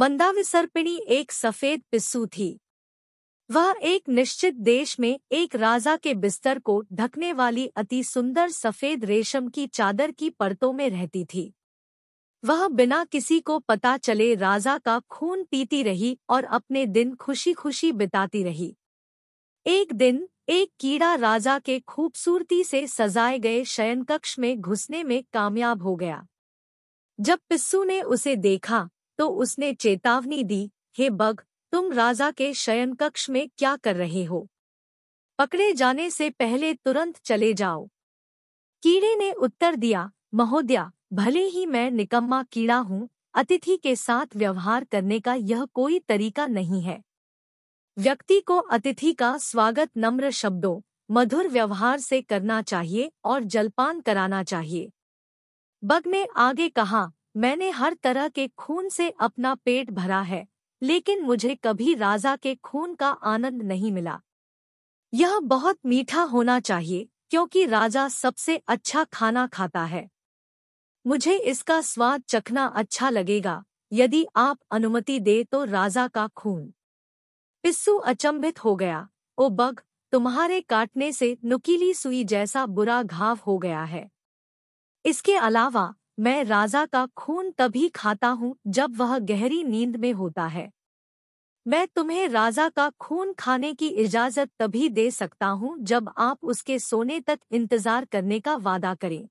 मंदाविसर्पिणी एक सफेद पिस्सू थी वह एक निश्चित देश में एक राजा के बिस्तर को ढकने वाली अति सुंदर सफेद रेशम की चादर की परतों में रहती थी वह बिना किसी को पता चले राजा का खून पीती रही और अपने दिन खुशी-खुशी बिताती रही एक दिन एक कीड़ा राजा के खूबसूरती से सजाए गए शयनकक्ष में घुसने में कामयाब हो गया जब पिस्सू ने उसे देखा तो उसने चेतावनी दी हे बग तुम राजा के शयन कक्ष में क्या कर रहे हो पकड़े जाने से पहले तुरंत चले जाओ कीड़े ने उत्तर दिया महोदया भले ही मैं निकम्मा कीड़ा हूँ अतिथि के साथ व्यवहार करने का यह कोई तरीका नहीं है व्यक्ति को अतिथि का स्वागत नम्र शब्दों मधुर व्यवहार से करना चाहिए और जलपान कराना चाहिए बग ने आगे कहा मैंने हर तरह के खून से अपना पेट भरा है लेकिन मुझे कभी राजा के खून का आनंद नहीं मिला यह बहुत मीठा होना चाहिए क्योंकि राजा सबसे अच्छा खाना खाता है मुझे इसका स्वाद चखना अच्छा लगेगा यदि आप अनुमति दे तो राजा का खून पिस्सू अचंभित हो गया ओ बग तुम्हारे काटने से नुकीली सुई जैसा बुरा घाव हो गया है इसके अलावा मैं राजा का खून तभी खाता हूँ जब वह गहरी नींद में होता है मैं तुम्हें राजा का खून खाने की इजाजत तभी दे सकता हूँ जब आप उसके सोने तक इंतजार करने का वादा करें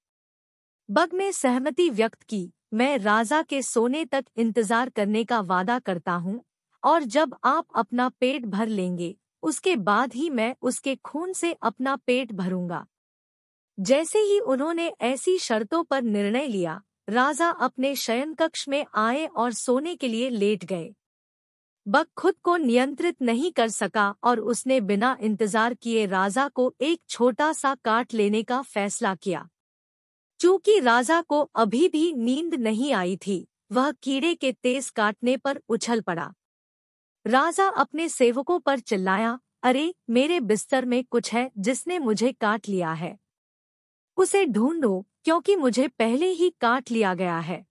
बग ने सहमति व्यक्त की मैं राजा के सोने तक इंतजार करने का वादा करता हूँ और जब आप अपना पेट भर लेंगे उसके बाद ही मैं उसके खून से अपना पेट भरूंगा जैसे ही उन्होंने ऐसी शर्तों पर निर्णय लिया राजा अपने शयन कक्ष में आए और सोने के लिए लेट गए बक खुद को नियंत्रित नहीं कर सका और उसने बिना इंतजार किए राजा को एक छोटा सा काट लेने का फैसला किया चूंकि राजा को अभी भी नींद नहीं आई थी वह कीड़े के तेज काटने पर उछल पड़ा राजा अपने सेवकों पर चिल्लाया अरे मेरे बिस्तर में कुछ है जिसने मुझे काट लिया है उसे ढूंढो क्योंकि मुझे पहले ही काट लिया गया है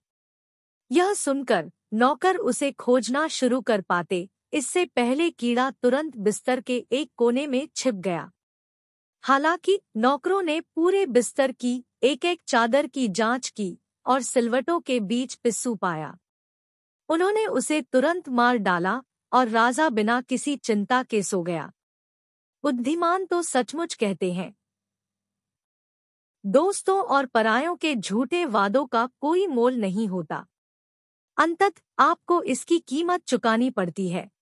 यह सुनकर नौकर उसे खोजना शुरू कर पाते इससे पहले कीड़ा तुरंत बिस्तर के एक कोने में छिप गया हालांकि नौकरों ने पूरे बिस्तर की एक एक चादर की जांच की और सिलवटों के बीच पिस्सू पाया उन्होंने उसे तुरंत मार डाला और राजा बिना किसी चिंता के सो गया बुद्धिमान तो सचमुच कहते हैं दोस्तों और परायों के झूठे वादों का कोई मोल नहीं होता अंतत आपको इसकी कीमत चुकानी पड़ती है